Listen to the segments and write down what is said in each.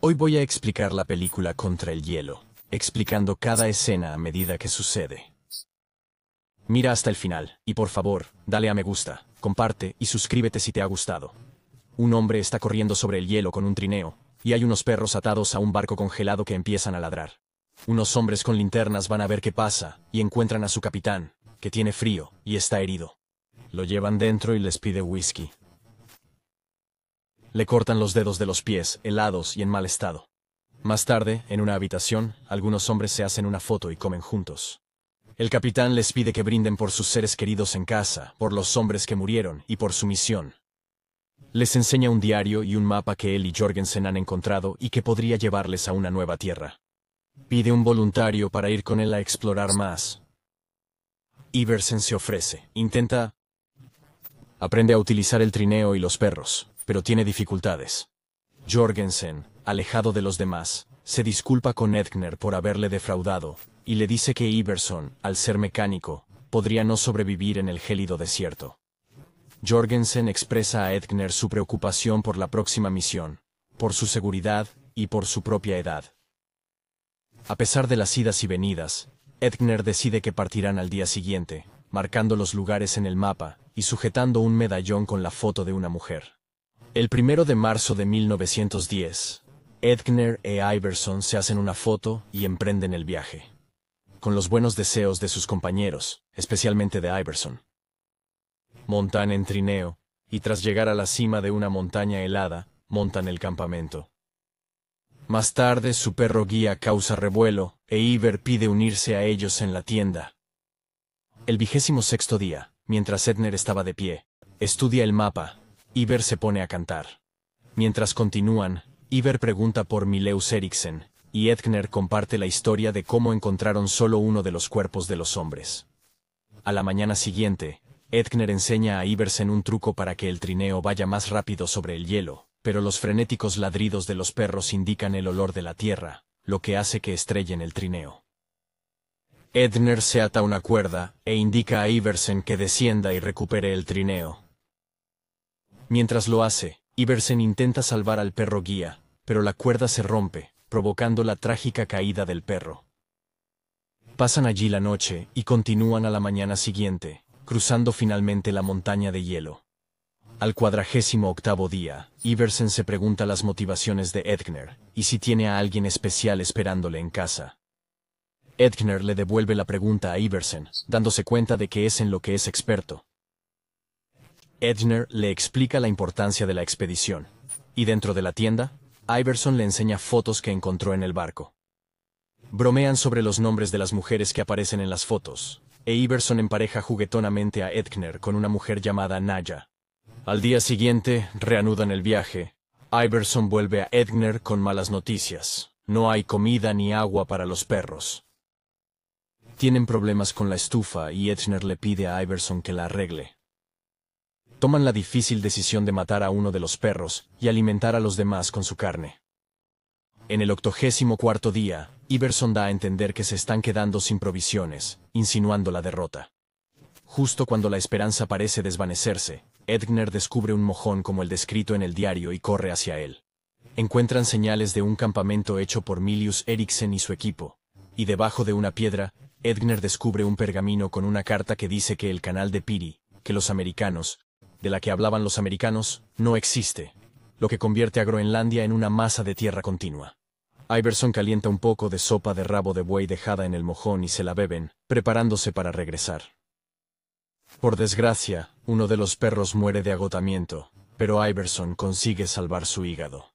Hoy voy a explicar la película Contra el Hielo, explicando cada escena a medida que sucede. Mira hasta el final, y por favor, dale a me gusta, comparte y suscríbete si te ha gustado. Un hombre está corriendo sobre el hielo con un trineo, y hay unos perros atados a un barco congelado que empiezan a ladrar. Unos hombres con linternas van a ver qué pasa, y encuentran a su capitán, que tiene frío, y está herido. Lo llevan dentro y les pide whisky. Le cortan los dedos de los pies, helados y en mal estado. Más tarde, en una habitación, algunos hombres se hacen una foto y comen juntos. El capitán les pide que brinden por sus seres queridos en casa, por los hombres que murieron y por su misión. Les enseña un diario y un mapa que él y Jorgensen han encontrado y que podría llevarles a una nueva tierra. Pide un voluntario para ir con él a explorar más. Iversen se ofrece, intenta... Aprende a utilizar el trineo y los perros pero tiene dificultades. Jorgensen, alejado de los demás, se disculpa con Edgner por haberle defraudado, y le dice que Iverson, al ser mecánico, podría no sobrevivir en el gélido desierto. Jorgensen expresa a Edgner su preocupación por la próxima misión, por su seguridad y por su propia edad. A pesar de las idas y venidas, Edgner decide que partirán al día siguiente, marcando los lugares en el mapa y sujetando un medallón con la foto de una mujer. El primero de marzo de 1910, Edgner e Iverson se hacen una foto y emprenden el viaje. Con los buenos deseos de sus compañeros, especialmente de Iverson. Montan en trineo, y tras llegar a la cima de una montaña helada, montan el campamento. Más tarde su perro guía causa revuelo, e Iver pide unirse a ellos en la tienda. El vigésimo sexto día, mientras Edner estaba de pie, estudia el mapa, Iver se pone a cantar. Mientras continúan, Iver pregunta por Mileus Eriksen, y Edgner comparte la historia de cómo encontraron solo uno de los cuerpos de los hombres. A la mañana siguiente, Edgner enseña a Iversen un truco para que el trineo vaya más rápido sobre el hielo, pero los frenéticos ladridos de los perros indican el olor de la tierra, lo que hace que estrellen el trineo. Edgner se ata una cuerda e indica a Iversen que descienda y recupere el trineo, Mientras lo hace, Iversen intenta salvar al perro guía, pero la cuerda se rompe, provocando la trágica caída del perro. Pasan allí la noche y continúan a la mañana siguiente, cruzando finalmente la montaña de hielo. Al cuadragésimo octavo día, Iversen se pregunta las motivaciones de Edgner y si tiene a alguien especial esperándole en casa. Edgner le devuelve la pregunta a Iversen, dándose cuenta de que es en lo que es experto, Edner le explica la importancia de la expedición, y dentro de la tienda, Iverson le enseña fotos que encontró en el barco. Bromean sobre los nombres de las mujeres que aparecen en las fotos, e Iverson empareja juguetonamente a Edgner con una mujer llamada Naya. Al día siguiente, reanudan el viaje. Iverson vuelve a Edgner con malas noticias. No hay comida ni agua para los perros. Tienen problemas con la estufa y Edgner le pide a Iverson que la arregle toman la difícil decisión de matar a uno de los perros y alimentar a los demás con su carne. En el octogésimo cuarto día, Iverson da a entender que se están quedando sin provisiones, insinuando la derrota. Justo cuando la esperanza parece desvanecerse, Edgner descubre un mojón como el descrito en el diario y corre hacia él. Encuentran señales de un campamento hecho por Milius Eriksen y su equipo, y debajo de una piedra, Edgner descubre un pergamino con una carta que dice que el canal de Piri, que los americanos, de la que hablaban los americanos, no existe, lo que convierte a Groenlandia en una masa de tierra continua. Iverson calienta un poco de sopa de rabo de buey dejada en el mojón y se la beben, preparándose para regresar. Por desgracia, uno de los perros muere de agotamiento, pero Iverson consigue salvar su hígado.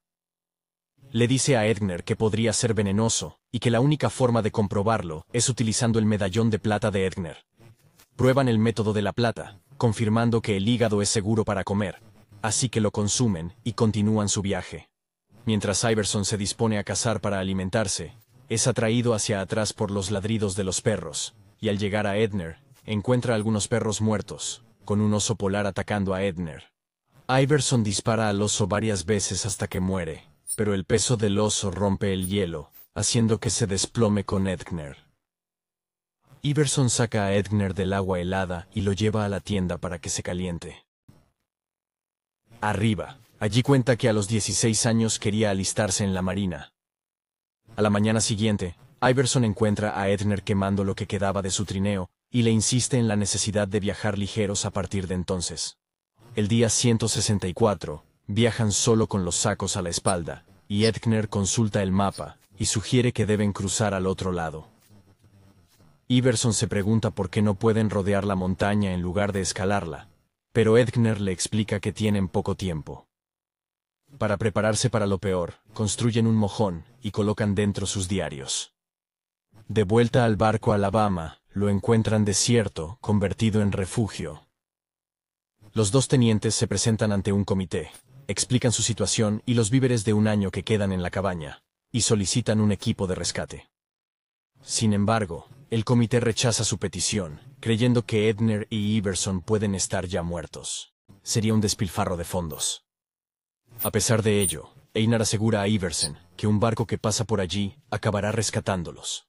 Le dice a Edgner que podría ser venenoso, y que la única forma de comprobarlo es utilizando el medallón de plata de Edgner. Prueban el método de la plata, confirmando que el hígado es seguro para comer, así que lo consumen y continúan su viaje. Mientras Iverson se dispone a cazar para alimentarse, es atraído hacia atrás por los ladridos de los perros, y al llegar a Edner, encuentra algunos perros muertos, con un oso polar atacando a Edner. Iverson dispara al oso varias veces hasta que muere, pero el peso del oso rompe el hielo, haciendo que se desplome con Edner. Iverson saca a Edgner del agua helada y lo lleva a la tienda para que se caliente. Arriba. Allí cuenta que a los 16 años quería alistarse en la marina. A la mañana siguiente, Iverson encuentra a Edner quemando lo que quedaba de su trineo, y le insiste en la necesidad de viajar ligeros a partir de entonces. El día 164, viajan solo con los sacos a la espalda, y Edner consulta el mapa, y sugiere que deben cruzar al otro lado. Iverson se pregunta por qué no pueden rodear la montaña en lugar de escalarla, pero Edgner le explica que tienen poco tiempo. Para prepararse para lo peor, construyen un mojón y colocan dentro sus diarios. De vuelta al barco Alabama, lo encuentran desierto, convertido en refugio. Los dos tenientes se presentan ante un comité, explican su situación y los víveres de un año que quedan en la cabaña, y solicitan un equipo de rescate. Sin embargo, el comité rechaza su petición, creyendo que Edner y Iverson pueden estar ya muertos. Sería un despilfarro de fondos. A pesar de ello, Einar asegura a Iverson que un barco que pasa por allí acabará rescatándolos.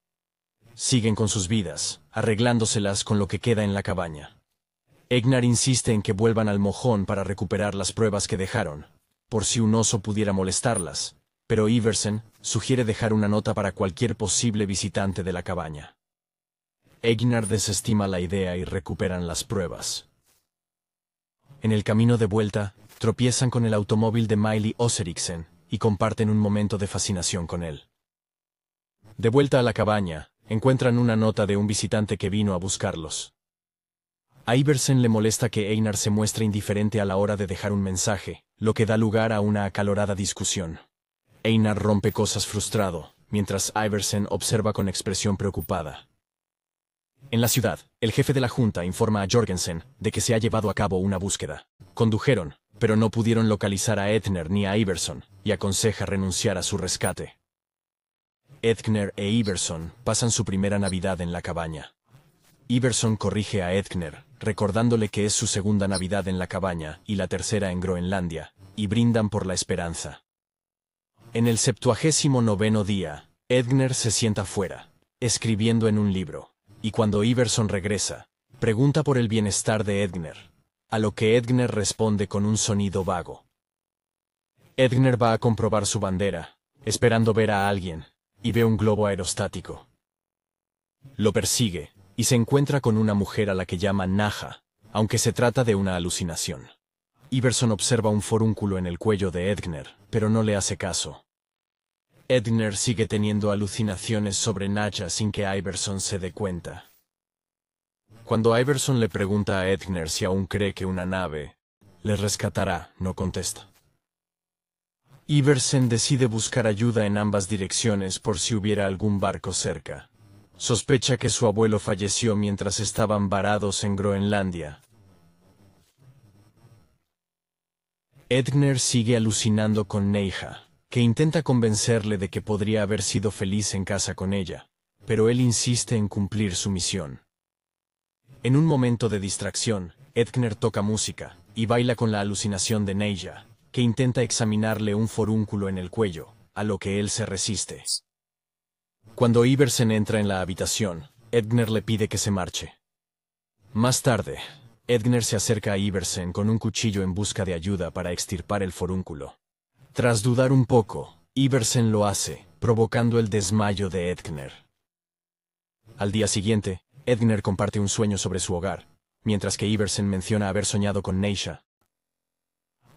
Siguen con sus vidas, arreglándoselas con lo que queda en la cabaña. Egnar insiste en que vuelvan al mojón para recuperar las pruebas que dejaron, por si un oso pudiera molestarlas, pero Iverson sugiere dejar una nota para cualquier posible visitante de la cabaña. Egnar desestima la idea y recuperan las pruebas. En el camino de vuelta, tropiezan con el automóvil de Miley Oseriksen y comparten un momento de fascinación con él. De vuelta a la cabaña, encuentran una nota de un visitante que vino a buscarlos. A Iversen le molesta que Einar se muestre indiferente a la hora de dejar un mensaje, lo que da lugar a una acalorada discusión. Einar rompe cosas frustrado, mientras Iversen observa con expresión preocupada. En la ciudad, el jefe de la Junta informa a Jorgensen de que se ha llevado a cabo una búsqueda. Condujeron, pero no pudieron localizar a Edner ni a Iverson, y aconseja renunciar a su rescate. Edner e Iverson pasan su primera Navidad en la cabaña. Iverson corrige a Edner, recordándole que es su segunda Navidad en la cabaña y la tercera en Groenlandia, y brindan por la esperanza. En el septuagésimo noveno día, Edner se sienta fuera, escribiendo en un libro. Y cuando Iverson regresa, pregunta por el bienestar de Edgner, a lo que Edgner responde con un sonido vago. Edgner va a comprobar su bandera, esperando ver a alguien, y ve un globo aerostático. Lo persigue, y se encuentra con una mujer a la que llama Naja, aunque se trata de una alucinación. Iverson observa un forúnculo en el cuello de Edgner, pero no le hace caso, Edner sigue teniendo alucinaciones sobre Nacha sin que Iverson se dé cuenta. Cuando Iverson le pregunta a Edner si aún cree que una nave le rescatará, no contesta. Iverson decide buscar ayuda en ambas direcciones por si hubiera algún barco cerca. Sospecha que su abuelo falleció mientras estaban varados en Groenlandia. Edner sigue alucinando con Neija que intenta convencerle de que podría haber sido feliz en casa con ella, pero él insiste en cumplir su misión. En un momento de distracción, Edgner toca música y baila con la alucinación de Neija, que intenta examinarle un forúnculo en el cuello, a lo que él se resiste. Cuando Iversen entra en la habitación, Edgner le pide que se marche. Más tarde, Edgner se acerca a Iversen con un cuchillo en busca de ayuda para extirpar el forúnculo. Tras dudar un poco, Iversen lo hace, provocando el desmayo de Edgner. Al día siguiente, Edgner comparte un sueño sobre su hogar, mientras que Iversen menciona haber soñado con Neisha.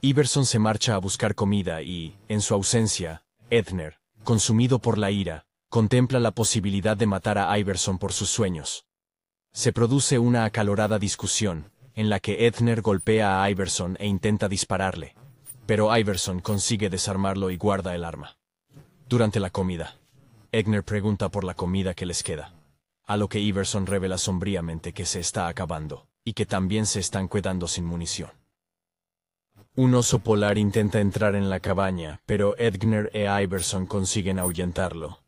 Iverson se marcha a buscar comida y, en su ausencia, Edner, consumido por la ira, contempla la posibilidad de matar a Iverson por sus sueños. Se produce una acalorada discusión, en la que Edner golpea a Iverson e intenta dispararle, pero Iverson consigue desarmarlo y guarda el arma. Durante la comida, Edgner pregunta por la comida que les queda, a lo que Iverson revela sombríamente que se está acabando, y que también se están quedando sin munición. Un oso polar intenta entrar en la cabaña, pero Edgner e Iverson consiguen ahuyentarlo.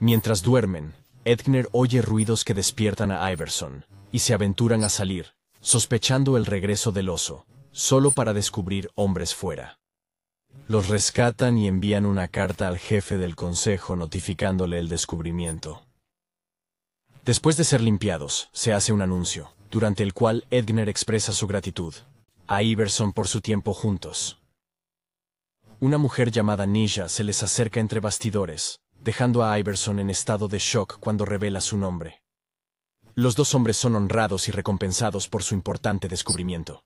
Mientras duermen, Edgner oye ruidos que despiertan a Iverson, y se aventuran a salir, sospechando el regreso del oso, solo para descubrir hombres fuera. Los rescatan y envían una carta al jefe del consejo notificándole el descubrimiento. Después de ser limpiados, se hace un anuncio, durante el cual Edgner expresa su gratitud a Iverson por su tiempo juntos. Una mujer llamada Nisha se les acerca entre bastidores, dejando a Iverson en estado de shock cuando revela su nombre. Los dos hombres son honrados y recompensados por su importante descubrimiento.